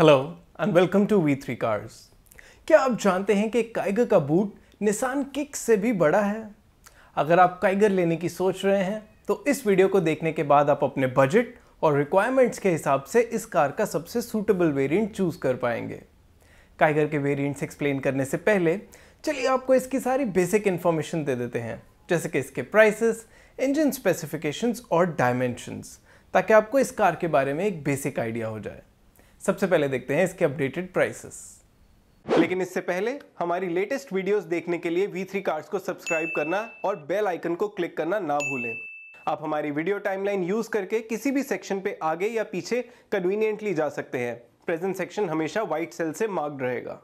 Hello and welcome to V three cars क्या आप जानते हैं कि काइगर का बूट निसान किक से भी बड़ा है अगर आप काइगर लेने की सोच रहे हैं तो इस वीडियो को देखने के बाद आप अपने बजट और रिक्वायरमेंट्स के हिसाब से इस कार का सबसे सूटेबल वेरिएंट चूज़ कर पाएंगे काइगर के वेरिएंट्स एक्सप्लेन करने से पहले चलिए आपको इसकी सारी बेसिक इन्फॉर्मेशन दे देते हैं जैसे कि इसके प्राइसेस इंजन स्पेसिफिकेशंस और डायमेंशंस ताकि आपको इस कार के बारे में एक बेसिक आइडिया हो जाए सबसे पहले देखते हैं इसके अपडेटेड प्राइसेस लेकिन इससे पहले हमारी लेटेस्ट वीडियोस देखने के लिए V3 कार्ड्स को सब्सक्राइब करना और बेल आइकन को क्लिक करना ना भूलें आप हमारी वीडियो टाइमलाइन यूज करके किसी भी सेक्शन पे आगे या पीछे कन्वीनियंटली जा सकते हैं प्रेजेंट सेक्शन हमेशा व्हाइट सेल से मार्क्ड रहेगा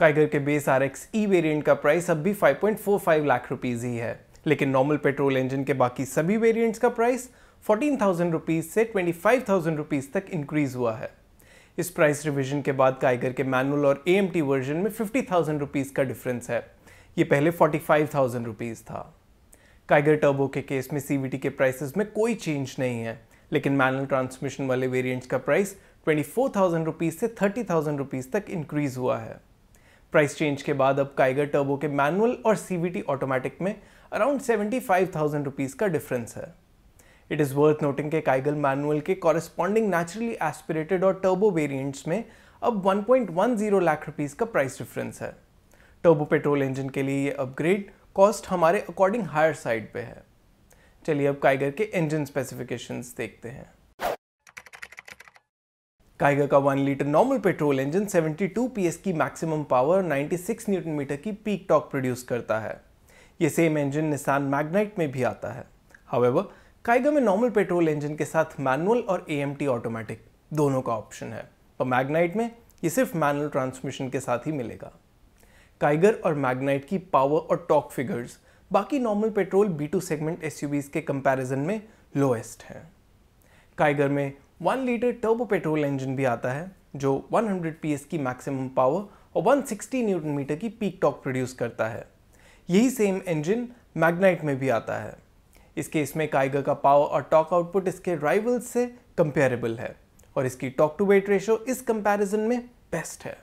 काइगर के base R X E variant का प्राइस अब भी 5.45 लाख रुपीज़ ही है लेकिन नॉर्मल पेट्रोल इंजन के बाकी सभी वेरिएंट्स का प्राइस फोर्टीन थाउजेंड रुपीज़ से ट्वेंटी फाइव थाउजेंड रुपीज़ तक इंक्रीज़ हुआ है इस प्राइस रिवीजन के बाद काइगर के मैनुअल और ए वर्जन में फिफ्टी थाउजेंड रुपीज़ का डिफरेंस है ये पहले फोर्टी फाइव थाउजेंड रुपीज़ था काइगर टर्बो के केस में सी के प्राइसेस में कोई चेंज नहीं है लेकिन मैनुअल ट्रांसमिशन वाले वेरिएंट्स का price twenty four thousand rupees से थर्टी थाउजेंड रुपीज़ तक इंक्रीज़ हुआ है प्राइस चेंज के बाद अब काइगर टर्बो के मैनुअल और सी ऑटोमेटिक में around seventy five thousand rupees का डिफरेंस है इट इज़ वर्थ नोटिंग के काइगल मैनुअल के कॉरेस्पॉन्डिंग नेचुरली एस्पिरेटेड और टर्बो वेरियंट्स में अब 1.10 पॉइंट लाख रुपीज़ का प्राइस डिफरेंस है टर्बो पेट्रोल इंजन के लिए ये अपग्रेड कॉस्ट हमारे अकॉर्डिंग हायर साइड पे है चलिए अब काइगर के इंजन स्पेसिफिकेशंस देखते हैं काइगर का one litre normal petrol engine 72 PS की मैक्सिमम पावर 96 न्यूटन मीटर की पीक टॉक प्रोड्यूस करता है ये सेम इंजन निशान मैग्नाइट में भी आता है हावेवर काइगो में नॉर्मल पेट्रोल इंजन के साथ मैनुअल और ए ऑटोमेटिक दोनों का ऑप्शन है और मैग्नाइट में ये सिर्फ मैनुअल ट्रांसमिशन के साथ ही मिलेगा काइगर और मैग्नाइट की पावर और टॉक फिगर्स बाकी normal petrol B two segment S के कंपैरिजन में लोएस्ट हैं काइगर में one litre turbo petrol engine भी आता है जो 100 पीएस की मैक्सिमम पावर और 160 न्यूटन मीटर की पीक टॉक प्रोड्यूस करता है यही सेम इंजन मैग्नाइट में भी आता है इस केस में काइगर का पावर और टॉक आउटपुट इसके राइवल्स से कंपेरेबल है और इसकी टॉक टू वेट रेशो इस कंपैरिजन में बेस्ट है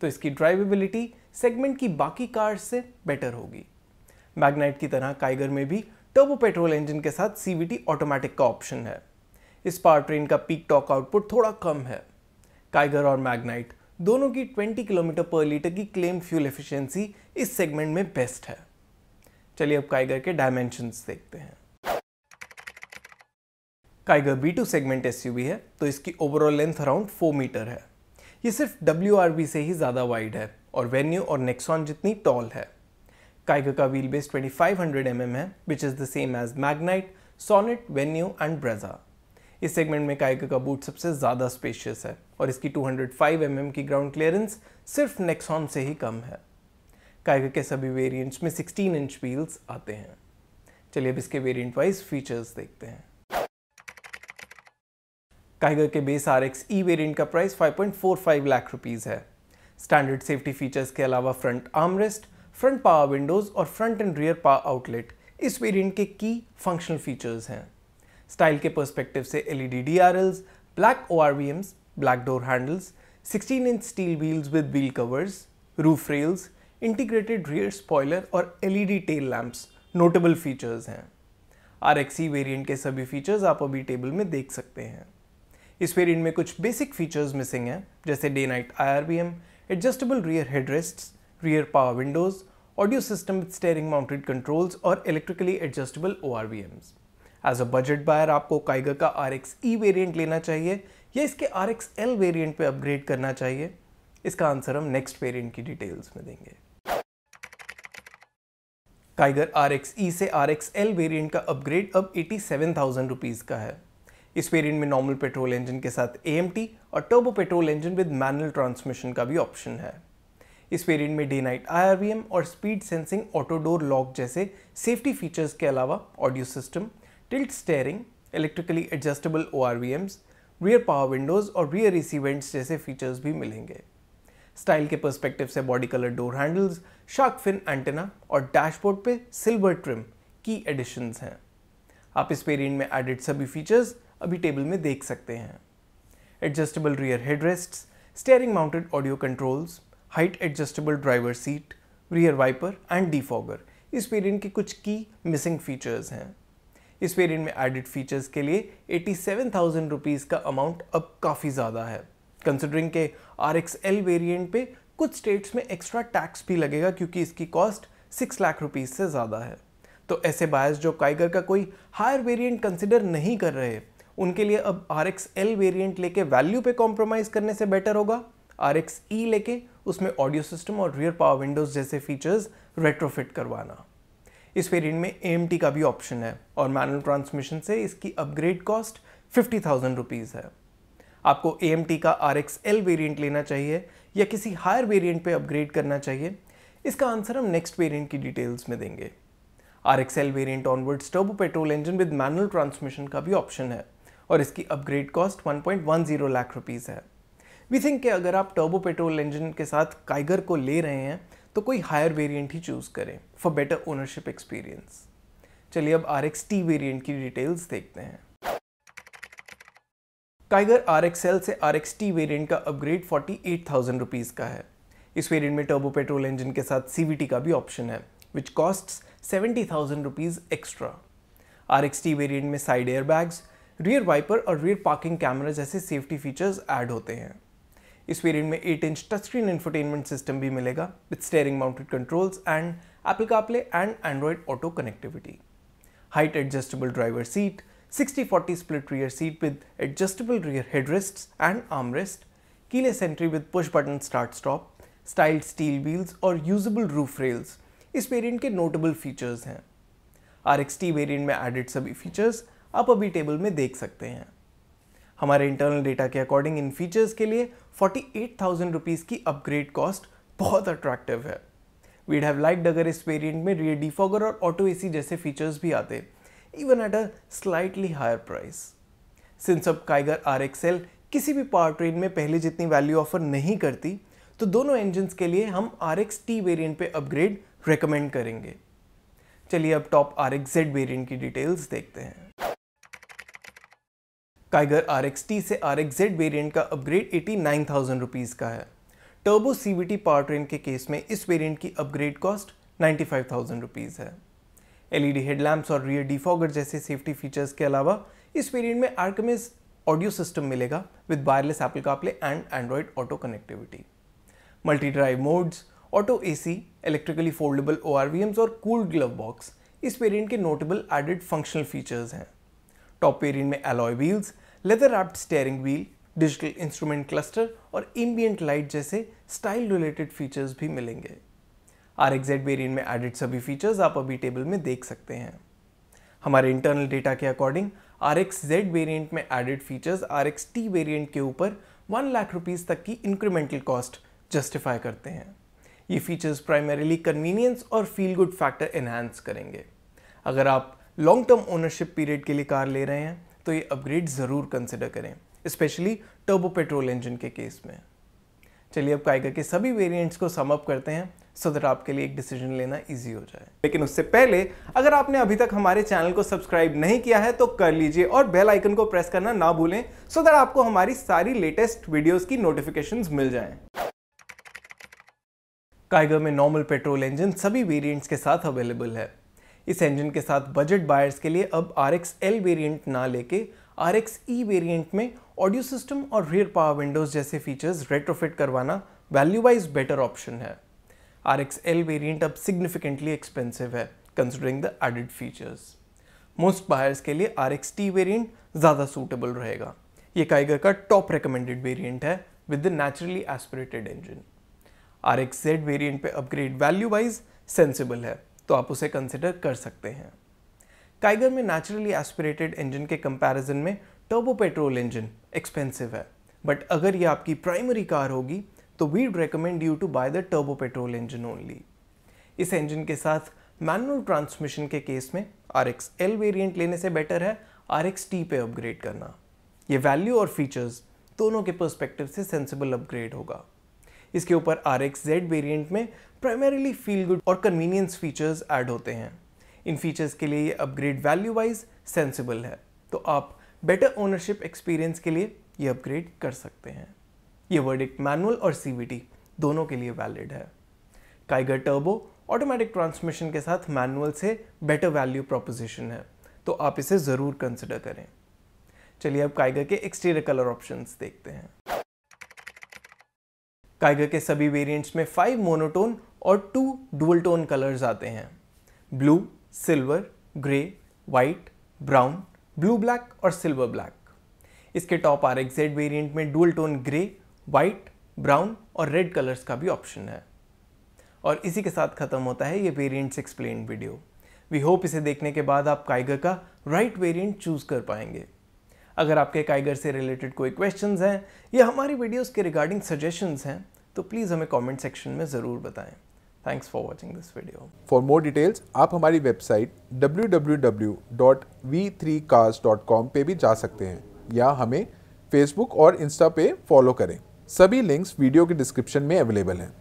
तो इसकी ड्राइवेबिलिटी सेगमेंट की बाकी कार्स से बेटर होगी मैग्नाइट की तरह काइगर में भी टर्बो पेट्रोल इंजन के साथ सी ऑटोमेटिक का ऑप्शन है इस पावर ट्रेन का पीक टॉक आउटपुट थोड़ा कम है काइगर और मैग्नाइट दोनों की 20 किलोमीटर पर लीटर की क्लेम फ्यूल एफिशिएंसी इस सेगमेंट में बेस्ट है चलिए अब काइगर के डायमेंशंस देखते हैं Kiger B two segment S है तो इसकी overall length around four metre है ये सिर्फ डब्ल्यू से ही ज़्यादा वाइड है और वेन्यू और नेक्सॉन जितनी टॉल है काइगर का व्हील बेस 2500 mm है which is the same as Magnite Sonet Venue and Brezza इस सेगमेंट में काइगर का बूट सबसे ज़्यादा स्पेशियस है और इसकी 205 mm की ग्राउंड क्लियरेंस सिर्फ नेक्सॉन से ही कम है काइगर के सभी वेरियंट्स में 16 इंच व्हील्स आते हैं चलिए अब इसके वेरियंट वाइज फीचर्स देखते हैं काइगर के base R X E variant का प्राइस 5.45 लाख रुपीज़ है स्टैंडर्ड सेफ्टी फीचर्स के अलावा front armrest front power windows और front and rear power outlet इस वेरियंट के की फंक्शनल फीचर्स हैं स्टाइल के परस्पेक्टिव से L E D D R Ls black O R V Ms black door handles 16 inch steel wheels with wheel covers roof rails integrated rear spoiler और L E D tail lamps notable features हैं R X E variant के सभी features आप अभी table में देख सकते हैं इस वेरियंट में कुछ बेसिक फीचर्स मिसिंग हैं जैसे day night I adjustable rear rest rear power windows audio system with steering mounted controls और electrically adjustable O R as a budget buyer आपको काइगर का आर एक्स ई वेरियंट लेना चाहिए या इसके R X L variant पर upgrade करना चाहिए इसका आंसर हम नेक्स्ट वेरियंट की डिटेल्स में देंगे काइगर आर एक्स ई से आर एक्स एल वेरियंट का अपग्रेड अब एटी सेवन थाउजेंड रुपीज़ का है इस वेरिएंट में नॉर्मल पेट्रोल इंजन के साथ ए और turbo petrol engine with manual transmission का भी ऑप्शन है इस वेरिएंट में डे नाइट आई और स्पीड सेंसिंग ऑटोडोर लॉक जैसे सेफ्टी फीचर्स के अलावा audio system tilt steering electrically adjustable O rear power windows और रियर रिसीवेंट्स जैसे फीचर्स भी मिलेंगे स्टाइल के पर्सपेक्टिव से body colour door handles shark fin antenna और डैशबोर्ड पे सिल्वर ट्रिम की एडिशंस हैं आप इस वेरिएंट में एडिट सभी फीचर्स अभी टेबल में देख सकते हैं adjustable rear headrest steering mounted audio controls height adjustable driver seat rear wiper and defogger इस वेरिएंट के कुछ की मिसिंग फीचर्स हैं इस पेरियन में एडिड फीचर्स के लिए एटी सेवन थाउजेंड रुपीज़ का अमाउंट अब काफ़ी ज़्यादा है कंसिडरिंग के आर एक्स एल वेरियंट पे कुछ स्टेट्स में एक्स्ट्रा टैक्स भी लगेगा क्योंकि इसकी कॉस्ट सिक्स लाख रुपीज़ से ज़्यादा है तो ऐसे बायस जो काइगर का कोई हायर वेरियंट कंसिडर नहीं कर रहे उनके लिए अब आर एक्स एल वेरियंट लेके वैल्यू पे कॉम्प्रोमाइज़ करने से बेटर होगा आर एक्स ई लेके उसमें ऑडियो सिस्टम और रियर पावर विंडोज़ जैसे फीचर्स रेट्रोफिट करवाना इस वेरियंट में ए का भी ऑप्शन है और मैनुअल ट्रांसमिशन से इसकी upgrade cost fifty thousand rupees है आपको ए का आर एक्स एल वेरियंट लेना चाहिए या किसी हायर वेरियंट पर अपग्रेड करना चाहिए इसका आंसर हम नेक्स्ट वेरियंट की डिटेल्स में देंगे R X L variant onwards turbo petrol engine with manual transmission का भी ऑप्शन है और इसकी अपग्रेड कॉस्ट 1.10 लाख रुपीज़ है वी थिंक कि अगर आप टर्बो पेट्रोल इंजन के साथ काइगर को ले रहे हैं तो कोई हायर वेरिएंट ही चूज़ करें फॉर बेटर ओनरशिप एक्सपीरियंस चलिए अब आर एक्स टी वेरियंट की डिटेल्स देखते हैं काइगर आर एक्स एल से आर एक्स टी वेरियंट का upgrade forty eight thousand rupees का है इस वेरियंट में टर्बो पेट्रोल इंजन के साथ सी वी टी का भी ऑप्शन है which cost seventy thousand rupees extra R X T variant में side air bags rear wiper और रियर पार्किंग कैमरा जैसे सेफ्टी फीचर्स ऐड होते हैं इस वेरियंट में 8 inch touch screen infotainment system भी मिलेगा with steering mounted controls and Apple CarPlay and Android auto connectivity height adjustable driver seat 60-40 split rear seat with adjustable rear headrest and armrest keyless entry with push button start stop styled steel wheels और usable roof rails इस variant के notable features हैं R X T variant में added सभी features आप अभी table में देख सकते हैं हमारे इंटरनल डेटा के अकॉर्डिंग इन फीचर्स के लिए फोर्टी एट थाउजेंड रुपीज़ की अपग्रेड कॉस्ट बहुत अट्रैक्टिव है वीड हैव लाइक्ड अगर इस वेरिएंट में रियर डिफॉगर और ऑटो एसी जैसे फीचर्स भी आते even at a slightly higher price since अब काइगर आर एक्सएल किसी भी पावर ट्रेन में पहले जितनी वैल्यू ऑफर नहीं करती तो दोनों इंजन के लिए हम आर एक्स टी वेरियंट पर अपग्रेड रिकमेंड करेंगे चलिए अब top R X Z variant की डिटेल्स देखते हैं काइगर आर से आर एक्स वेरिएंट का upgrade eighty nine thousand rupees का है turbo C V T power train के केस में इस वेरिएंट की upgrade cost ninety five thousand rupees है एलईडी हेडलैम्प्स e और रियर डिफॉगर जैसे सेफ्टी फीचर्स के अलावा इस वेरिएंट में आर्कमेज ऑडियो सिस्टम मिलेगा with wireless Apple CarPlay and Android auto connectivity multi drive modes auto C electrically foldable O और cool glove box इस वेरियंट के नोटेबल एडेड फंक्शनल फीचर्स हैं टॉप वेरियंट में alloy wheels leather wrapped steering wheel digital instrument cluster और ambient light जैसे style related features भी मिलेंगे R XZ variant में एडिड सभी फीचर्स आप अभी टेबल में देख सकते हैं हमारे इंटरनल डेटा के according R X Z variant में added features R X T variant के ऊपर वन लाख रुपीज़ तक की इंक्रीमेंटल कॉस्ट जस्टिफाई करते हैं ये फीचर्स प्राइमरीली कन्वीनियंस और फील गुड फैक्टर इन्हांस करेंगे अगर आप लॉन्ग टर्म ओनरशिप पीरियड के लिए कार ले रहे हैं तो ये अपग्रेड ज़रूर कंसिडर करें स्पेशली टर्बो पेट्रोल इंजन के केस में चलिए अब काइगर के सभी वेरिएंट्स को सम अप करते हैं सो दैट आपके लिए एक डिसीजन लेना इजी हो जाए लेकिन उससे पहले अगर आपने अभी तक हमारे चैनल को सब्सक्राइब नहीं किया है तो कर लीजिए और बेल आइकन को प्रेस करना ना भूलें सो दैट आपको हमारी सारी लेटेस्ट वीडियोस की नोटिफिकेशंस मिल जाएं। काइगर में नॉर्मल पेट्रोल इंजन सभी वेरिएंट्स के साथ अवेलेबल है इस इंजन के साथ बजट बायर्स के लिए अब आर एक्स एल वेरियंट ना लेके आर एक्स ई वेरियंट में ऑडियो सिस्टम और रियर पावर विंडोज़ जैसे फीचर्स रेट्रोफिट करवाना वैल्यू वाइज बेटर ऑप्शन है आर एक्स एल वेरियंट अब सिग्निफिकेंटली एक्सपेंसिव है considering the added features most buyers के लिए आर एक्स टी वेरियंट ज़्यादा सूटेबल रहेगा ये काइगर का टॉप रिकमेंडेड वेरियंट है with the naturally aspirated engine R X Z variant पर अपग्रेड वैल्यू वाइज सेंसिबल है तो आप उसे कंसिडर कर सकते हैं टाइगर में नेचुरली एस्पिरेटेड इंजन के कंपैरिजन में टर्बो पेट्रोल इंजन एक्सपेंसिव है बट अगर ये आपकी प्राइमरी कार होगी तो we'd recommend you to buy the turbo petrol engine only इस इंजन के साथ मैनुअल ट्रांसमिशन के केस में आर एक्स एल वेरियंट लेने से बेटर है आर एक्स टी पे अपग्रेड करना ये वैल्यू और फीचर्स दोनों के परस्पेक्टिव से सेंसिबल अपग्रेड होगा इसके ऊपर आर एक्स जेड वेरियंट में प्राइमरीली फील गुड और कन्वीनियंस फीचर्स ऐड होते हैं इन फीचर्स के लिए ये अपग्रेड वैल्यू वाइज सेंसिबल है तो आप बेटर ओनरशिप एक्सपीरियंस के लिए ये अपग्रेड कर सकते हैं ये वर्डिक्ट मैनुअल और सी दोनों के लिए वैलिड है काइगर टर्बो ऑटोमेटिक ट्रांसमिशन के साथ मैनुअल से बेटर वैल्यू प्रोपोजिशन है तो आप इसे ज़रूर कंसिडर करें चलिए अब काइगर के एक्सटीरियर कलर ऑप्शंस देखते हैं काइगर के सभी वेरिएंट्स में फाइव मोनोटोन और टू डुअल टोन कलर्स आते हैं blue silver grey white brown blue black और सिल्वर ब्लैक इसके टॉप आर एक्जेड वेरियंट में dual tone grey white brown और रेड कलर्स का भी ऑप्शन है और इसी के साथ ख़त्म होता है ये variants explain video we hope इसे देखने के बाद आप काइगर का राइट वेरियंट वेरिएंट चूज़ कर पाएंगे अगर आपके काइगर से रिलेटेड कोई क्वेश्चंस हैं या हमारी वीडियोस के रिगार्डिंग सजेशंस हैं तो प्लीज़ हमें कमेंट सेक्शन में ज़रूर बताएं thanks for watching this video for more details आप हमारी वेबसाइट www.v3cars.com पे भी जा सकते हैं या हमें फेसबुक और इंस्टा पे फॉलो करें सभी लिंक्स वीडियो के डिस्क्रिप्शन में अवेलेबल हैं